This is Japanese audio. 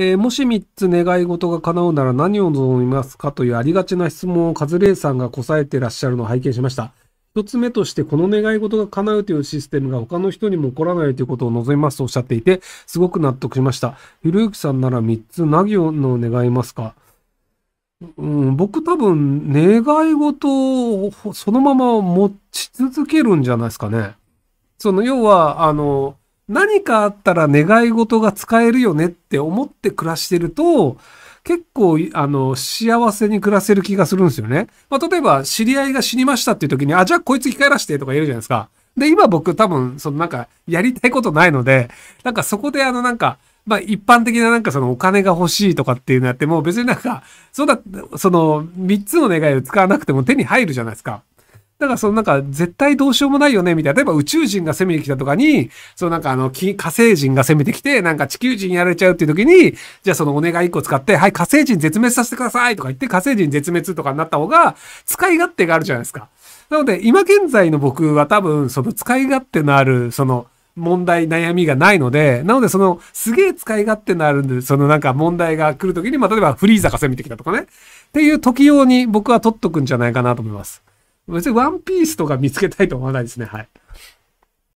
えー、もし3つ願い事が叶うなら何を望みますかというありがちな質問をカズレーさんがこさえてらっしゃるのを拝見しました。1つ目として、この願い事が叶うというシステムが他の人にも起こらないということを望みますとおっしゃっていて、すごく納得しました。ひろゆきさんなら3つ何を願いますかうん、僕多分、願い事をそのまま持ち続けるんじゃないですかね。その、要は、あの、何かあったら願い事が使えるよねって思って暮らしてると、結構、あの、幸せに暮らせる気がするんですよね。まあ、例えば、知り合いが死にましたっていう時に、あ、じゃあこいつ生き返らしてとか言えるじゃないですか。で、今僕多分、そのなんか、やりたいことないので、なんかそこであのなんか、まあ一般的ななんかそのお金が欲しいとかっていうのやっても別になんか、そうだ、その三つの願いを使わなくても手に入るじゃないですか。だからそのなんか絶対どうしようもないよね、みたいな。例えば宇宙人が攻めてきたとかに、そのなんかあの火星人が攻めてきて、なんか地球人やられちゃうっていう時に、じゃあそのお願い1個使って、はい、火星人絶滅させてくださいとか言って火星人絶滅とかになった方が、使い勝手があるじゃないですか。なので、今現在の僕は多分、その使い勝手のある、その、問題、悩みがないので、なのでその、すげえ使い勝手のあるんで、そのなんか問題が来るときに、まあ、例えばフリーザが攻めてきたとかね、っていう時用に僕は取っとくんじゃないかなと思います。別にワンピースとか見つけたいと思わないですね。はい。